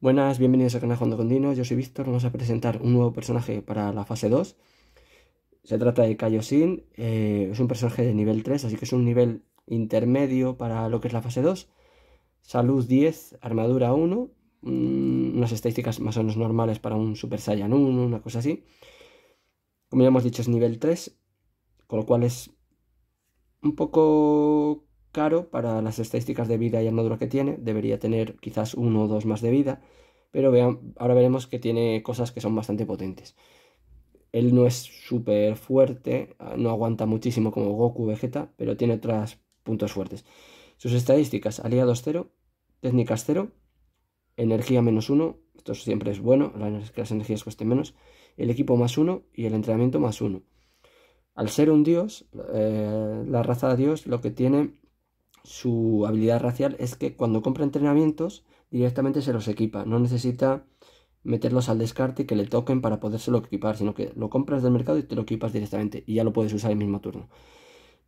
Buenas, bienvenidos a canal de Condino, yo soy Víctor, vamos a presentar un nuevo personaje para la fase 2. Se trata de Kaioshin, eh, es un personaje de nivel 3, así que es un nivel intermedio para lo que es la fase 2. Salud 10, armadura 1, mm, unas estadísticas más o menos normales para un Super Saiyan 1, una cosa así. Como ya hemos dicho es nivel 3, con lo cual es un poco caro para las estadísticas de vida y armadura que tiene. Debería tener quizás uno o dos más de vida. Pero vean, ahora veremos que tiene cosas que son bastante potentes. Él no es súper fuerte, ah, no aguanta muchísimo como Goku Vegeta, pero tiene otros puntos fuertes. Sus estadísticas, aliados 0, técnicas 0, energía menos 1, esto siempre es bueno, que las energías cuesten menos, el equipo más 1 y el entrenamiento más 1. Al ser un dios, eh, la raza de dios lo que tiene su habilidad racial es que cuando compra entrenamientos directamente se los equipa, no necesita meterlos al descarte y que le toquen para podérselo equipar, sino que lo compras del mercado y te lo equipas directamente y ya lo puedes usar el mismo turno.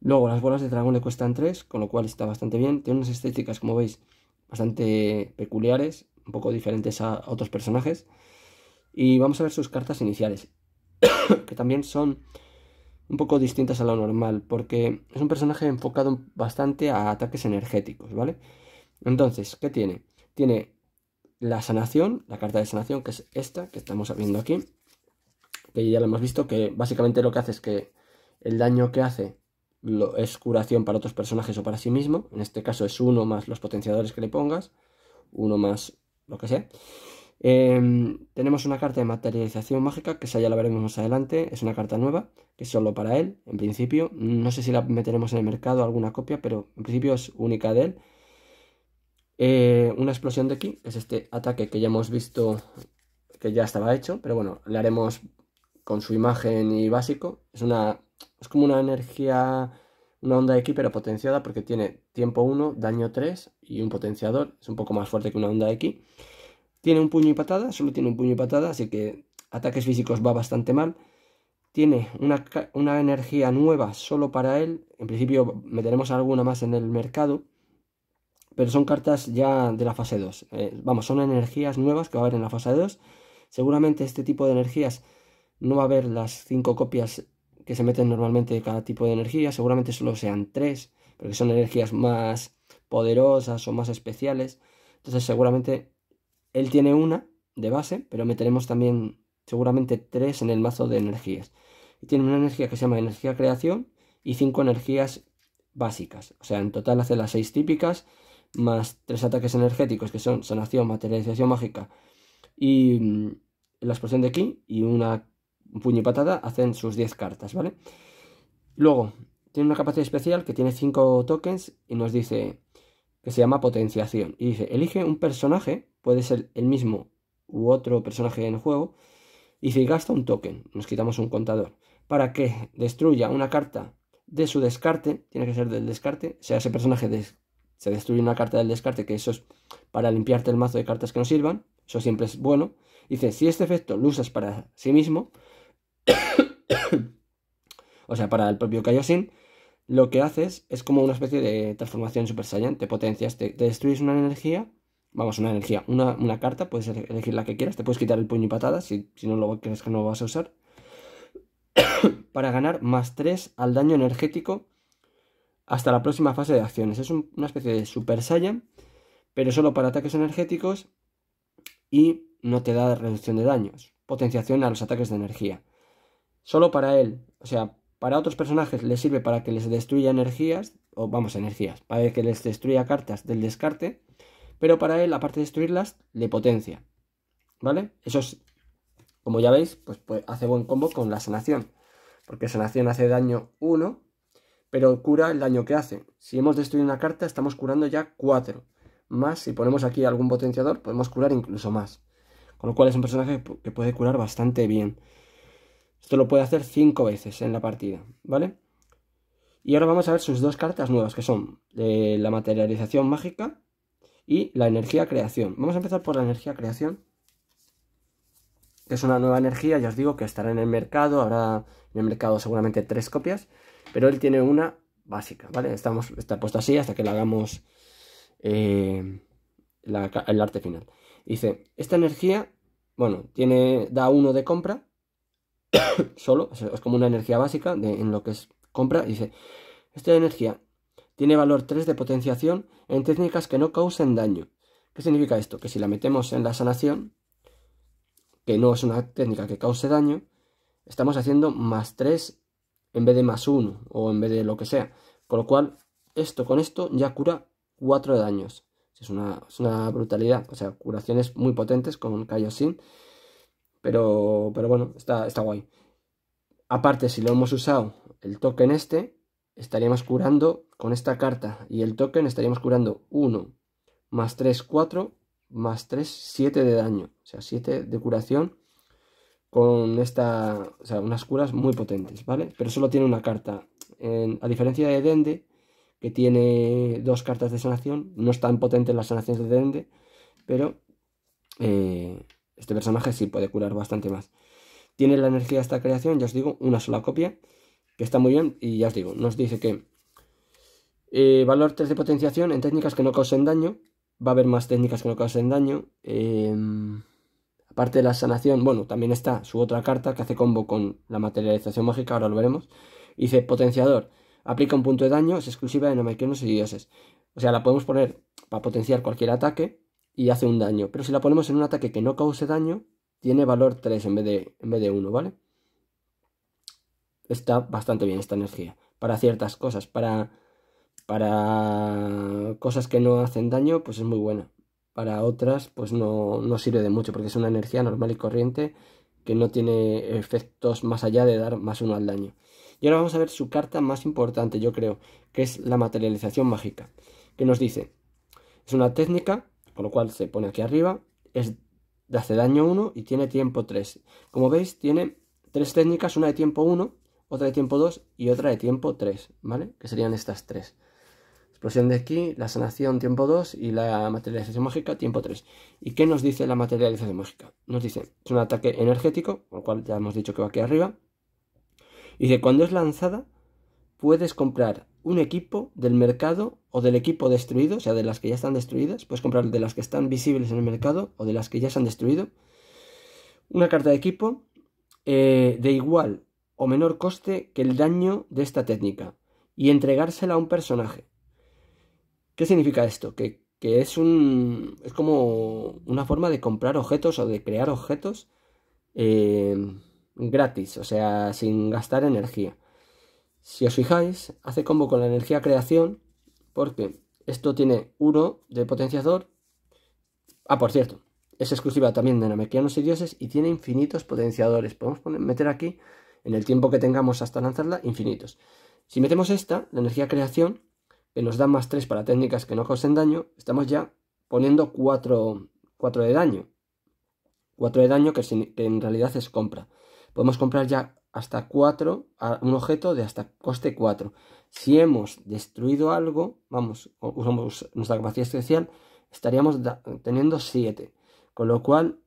Luego las bolas de dragón le cuestan 3, con lo cual está bastante bien, tiene unas estéticas como veis bastante peculiares, un poco diferentes a otros personajes. Y vamos a ver sus cartas iniciales, que también son un poco distintas a lo normal, porque es un personaje enfocado bastante a ataques energéticos, ¿vale? Entonces, ¿qué tiene? Tiene la sanación, la carta de sanación, que es esta que estamos abriendo aquí, que ya la hemos visto, que básicamente lo que hace es que el daño que hace lo, es curación para otros personajes o para sí mismo, en este caso es uno más los potenciadores que le pongas, uno más lo que sea. Em, tenemos una carta de materialización mágica, que esa ya la veremos más adelante. Es una carta nueva, que es solo para él, en principio. No sé si la meteremos en el mercado, alguna copia, pero en principio es única de él. Eh, una explosión de ki, es este ataque que ya hemos visto que ya estaba hecho, pero bueno, le haremos con su imagen y básico. Es una. Es como una energía. Una onda de ki, pero potenciada, porque tiene tiempo 1, daño 3 y un potenciador. Es un poco más fuerte que una onda de ki. Tiene un puño y patada, solo tiene un puño y patada, así que ataques físicos va bastante mal. Tiene una, una energía nueva solo para él. En principio meteremos alguna más en el mercado. Pero son cartas ya de la fase 2. Eh, vamos, son energías nuevas que va a haber en la fase 2. Seguramente este tipo de energías no va a haber las 5 copias que se meten normalmente de cada tipo de energía. Seguramente solo sean 3, porque son energías más poderosas o más especiales. Entonces seguramente él tiene una de base, pero meteremos también seguramente tres en el mazo de energías. Y tiene una energía que se llama energía creación y cinco energías básicas. O sea, en total hace las seis típicas, más tres ataques energéticos que son sanación, materialización mágica y mm, la explosión de ki y una puño patada hacen sus 10 cartas, ¿vale? Luego, tiene una capacidad especial que tiene cinco tokens y nos dice que se llama potenciación. Y dice, elige un personaje puede ser el mismo u otro personaje en el juego, y si gasta un token, nos quitamos un contador, para que destruya una carta de su descarte, tiene que ser del descarte, sea ese personaje se destruye una carta del descarte, que eso es para limpiarte el mazo de cartas que no sirvan, eso siempre es bueno. Dice, si este efecto lo usas para sí mismo, o sea, para el propio Kaiosin, lo que haces es como una especie de transformación Super Saiyan, te potencias, te destruyes una energía vamos, una energía, una, carta, puedes elegir la que quieras, te puedes quitar el puño y patada si, si no lo crees que no lo vas a usar, para ganar más 3 al daño energético hasta la próxima fase de acciones. Es una especie de Super Saiyan, pero solo para ataques energéticos y no te da reducción de daños, potenciación a los ataques de energía. Solo para él, o sea, para otros personajes Le sirve para que les destruya energías, o vamos, energías, para que les destruya cartas del descarte, pero para él, aparte de destruirlas, le potencia. ¿Vale? Eso es, como ya veis, pues, pues, hace buen combo con la sanación, porque sanación hace daño 1, pero cura el daño que hace. Si hemos destruido una carta, estamos curando ya 4. Más, si ponemos aquí algún potenciador, podemos curar incluso más. Con lo cual es un personaje que puede curar bastante bien. Esto lo puede hacer 5 veces en la partida, ¿vale? Y ahora vamos a ver sus dos cartas nuevas, que son eh, la materialización mágica y la energía creación. Vamos a empezar por la energía creación, es una nueva energía, ya os digo que estará en el mercado, habrá en el mercado seguramente tres copias, pero él tiene una básica, ¿vale? Estamos, está puesto así hasta que le hagamos eh, el arte final. Dice, esta energía, bueno, tiene, da uno de compra, solo, es como una energía básica en lo que es compra, dice, esta energía tiene valor 3 de potenciación en técnicas que no causen daño. ¿Qué significa esto? Que si la metemos en la sanación, que no es una técnica que cause daño, estamos haciendo más 3 en vez de más 1 o en vez de lo que sea. Con lo cual, esto con esto ya cura 4 daños. Es una, es una brutalidad. O sea, curaciones muy potentes con Kaioshin. Pero, pero bueno, está, está guay. Aparte, si lo hemos usado el token este, estaríamos curando con esta carta y el token estaríamos curando 1 más 3, 4 más 3, 7 de daño. O sea, 7 de curación con esta, o sea, unas curas muy potentes, ¿vale? Pero solo tiene una carta. a diferencia de Dende, que tiene dos cartas de sanación, no es tan potente las sanaciones de Dende, pero eh, este personaje sí puede curar bastante más. Tiene la energía de esta creación, ya os digo, una sola copia que está muy bien y ya os digo, nos dice que eh, valor 3 de potenciación en técnicas que no causen daño, va a haber más técnicas que no causen daño, em, aparte de la sanación, bueno, también está su otra carta que hace combo con la materialización mágica, ahora lo veremos, dice potenciador, aplica un punto de daño, es exclusiva de nomequianos y dioses, o sea, la podemos poner para potenciar cualquier ataque y hace un daño, pero si la ponemos en un ataque que no cause daño, tiene valor 3 en vez de, en vez de 1, ¿vale? está bastante bien esta energía. Para ciertas cosas, para, para cosas que no hacen daño, pues es muy buena. Para otras, pues no, sirve de mucho, porque es una energía normal y corriente que no tiene efectos más allá de dar más uno al daño. Y ahora vamos a ver su carta más importante, yo creo, que es la materialización mágica, que nos dice, es una técnica, con lo cual se pone aquí arriba, es de hace daño 1 y tiene tiempo 3. Como veis, tiene tres técnicas, una de tiempo 1, otra de tiempo 2 y otra de tiempo 3, ¿vale? Que serían estas tres. Explosión de aquí, la sanación tiempo 2 y la materialización mágica tiempo 3. ¿Y qué nos dice la materialización mágica? Nos dice, es un ataque energético, con lo cual ya hemos dicho que va aquí arriba. Y dice, cuando es lanzada, puedes comprar un equipo del mercado o del equipo destruido, o sea, de las que ya están destruidas, puedes comprar de las que están visibles en el mercado o de las que ya se han destruido, una carta de equipo eh, de igual o menor coste que el daño de esta técnica y entregársela a un personaje. ¿Qué significa esto? Que, es, un, es como una forma de comprar objetos o de crear objetos eh, gratis, o sea, sin gastar energía. Si os fijáis, hace combo con la energía creación, porque esto tiene uno de potenciador. Ah, por cierto, es exclusiva también de Namekianos y Dioses y tiene infinitos potenciadores. Podemos meter aquí en el tiempo que tengamos hasta lanzarla, infinitos. Si metemos esta, la energía creación, que nos da más 3 para técnicas que no causen daño, estamos ya poniendo 4, de daño. 4 de daño que, en realidad es compra. Podemos comprar ya hasta 4, un objeto de hasta coste 4. Si hemos destruido algo, vamos, usamos nuestra capacidad especial, estaríamos teniendo 7. Con lo cual,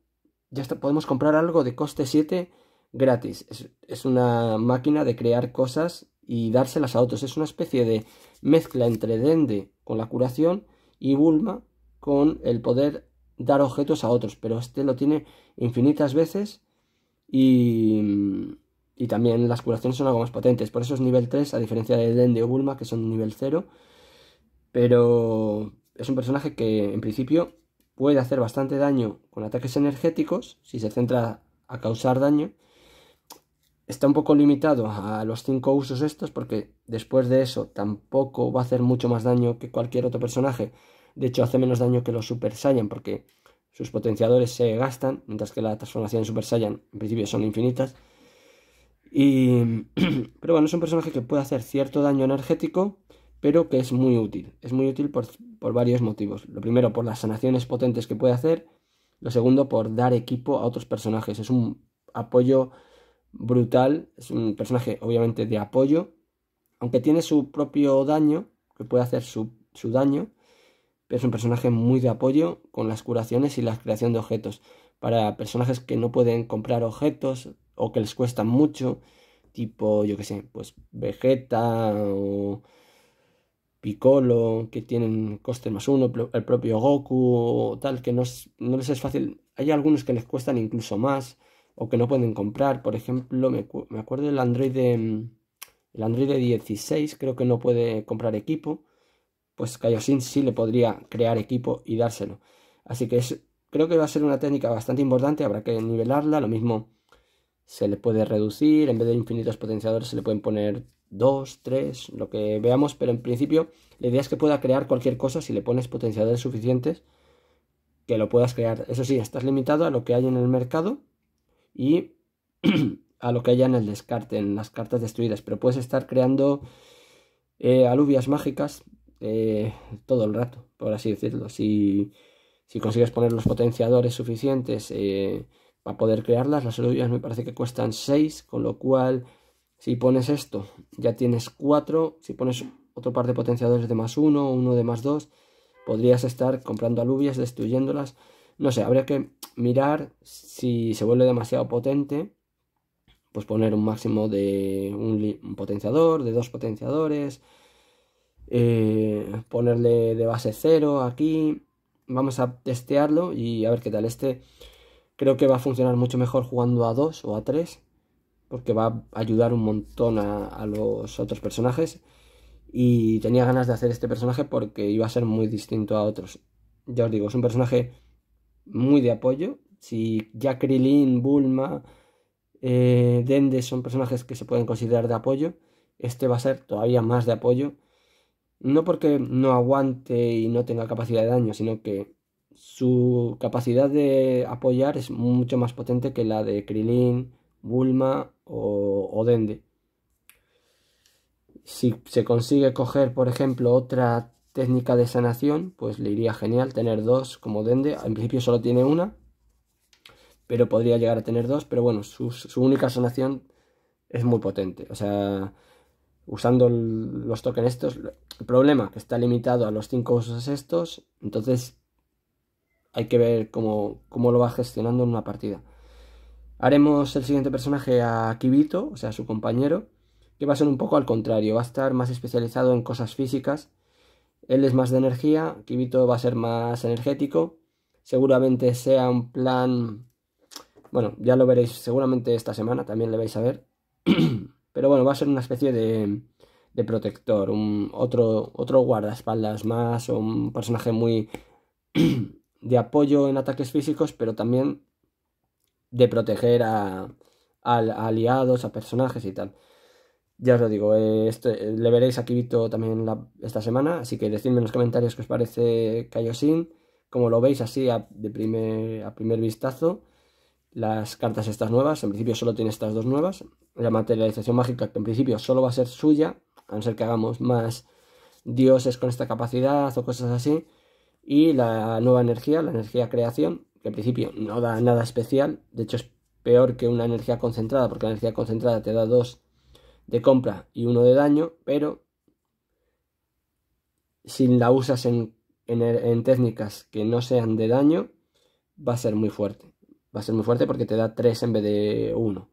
ya podemos comprar algo de coste 7 gratis. Es, una máquina de crear cosas y dárselas a otros. Es una especie de mezcla entre Dende con la curación y Bulma con el poder dar objetos a otros. Pero este lo tiene infinitas veces y, y también las curaciones son algo más potentes. Por eso es nivel 3, a diferencia de Dende o Bulma, que son nivel 0. Pero es un personaje que en principio puede hacer bastante daño con ataques energéticos, si se centra a causar daño, está un poco limitado a los cinco usos estos porque después de eso tampoco va a hacer mucho más daño que cualquier otro personaje. De hecho hace menos daño que los Super Saiyan porque sus potenciadores se gastan, mientras que la transformación en Super Saiyan en principio son infinitas. Y... pero bueno, es un personaje que puede hacer cierto daño energético, pero que es muy útil. Es muy útil por, por varios motivos. Lo primero, por las sanaciones potentes que puede hacer. Lo segundo, por dar equipo a otros personajes. Es un apoyo brutal. Es un personaje, obviamente, de apoyo. Aunque tiene su propio daño, que puede hacer su, daño. Pero es un personaje muy de apoyo con las curaciones y la creación de objetos. Para personajes que no pueden comprar objetos o que les cuesta mucho. Tipo, yo que sé, pues Vegeta o Piccolo, que tienen coste más uno, el propio Goku tal, que no, no les es fácil. Hay algunos que les cuestan incluso más o que no pueden comprar. Por ejemplo, me, acuerdo del Android de, el Android de 16, mm, creo que no puede comprar equipo. Pues Kaiosin sí le podría crear equipo y dárselo. Así que creo que va a ser una técnica bastante importante, habrá que nivelarla. Lo mismo se le puede reducir, en vez de infinitos potenciadores se le pueden poner 2, 3, lo que veamos, pero en principio la idea es que pueda crear cualquier cosa si le pones potenciadores suficientes que lo puedas crear. Eso sí, estás limitado a lo que hay en el mercado y a lo que haya en el descarte, en las cartas destruidas. Pero puedes estar creando eh, alubias mágicas eh, todo el rato, por así decirlo. Si, si consigues poner los potenciadores suficientes eh, para poder crearlas, las alubias me parece que cuestan 6, con lo cual si pones esto ya tienes 4, si pones otro par de potenciadores de más 1, uno de más 2, podrías estar comprando alubias, destruyéndolas. No sé, habría que mirar si se vuelve demasiado potente, pues poner un máximo de un, potenciador, de dos potenciadores, eh, ponerle de base cero aquí. Vamos a testearlo y a ver qué tal. Este creo que va a funcionar mucho mejor jugando a dos o a tres porque va a ayudar un montón a, a los otros personajes. Y tenía ganas de hacer este personaje porque iba a ser muy distinto a otros. Ya os digo, es un personaje muy de apoyo. Si ya Krilin, Bulma, eh, Dende son personajes que se pueden considerar de apoyo, este va a ser todavía más de apoyo. No porque no aguante y no tenga capacidad de daño, sino que su capacidad de apoyar es mucho más potente que la de Krilin, Bulma o, o Dende. Si se consigue coger, por ejemplo, otra técnica de sanación, pues le iría genial tener dos como Dende. En principio solo tiene una, pero podría llegar a tener dos. Pero bueno, su, única sanación es muy potente. O sea, usando los tokens estos, el problema que está limitado a los cinco usos estos, entonces hay que ver cómo, cómo lo va gestionando en una partida. Haremos el siguiente personaje a Kibito, o sea, su compañero, que va a ser un poco al contrario, va a estar más especializado en cosas físicas él es más de energía, Kibito va a ser más energético. Seguramente sea un plan... Bueno, ya lo veréis seguramente esta semana, también le vais a ver. Pero bueno, va a ser una especie de, protector, un, otro, otro guardaespaldas más un personaje muy de apoyo en ataques físicos, pero también de proteger a aliados, a personajes y tal. Ya os lo digo, eh, eh, le veréis aquí vito también esta semana, así que decidme en los comentarios qué os parece Kaioshin, como lo veis así de primer, a primer vistazo, las cartas estas nuevas, en principio solo tiene estas dos nuevas, la materialización mágica que en principio solo va a ser suya, a no ser que hagamos más dioses con esta capacidad o cosas así, y la nueva energía, la energía creación, que en principio no da nada especial, de hecho es peor que una energía concentrada, porque la energía concentrada te da dos de compra y uno de daño, pero si la usas en, técnicas que no sean de daño, va a ser muy fuerte. Va a ser muy fuerte porque te da 3 en vez de 1.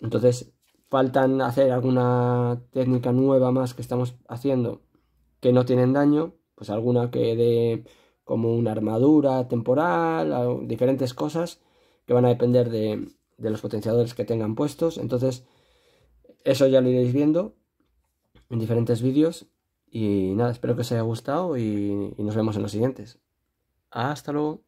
Entonces, faltan hacer alguna técnica nueva más que estamos haciendo que no tienen daño, pues alguna que dé como una armadura temporal, diferentes cosas que van a depender de, de los potenciadores que tengan puestos. Entonces, eso ya lo iréis viendo en diferentes vídeos. Y nada, espero que os haya gustado y, nos vemos en los siguientes. Hasta luego.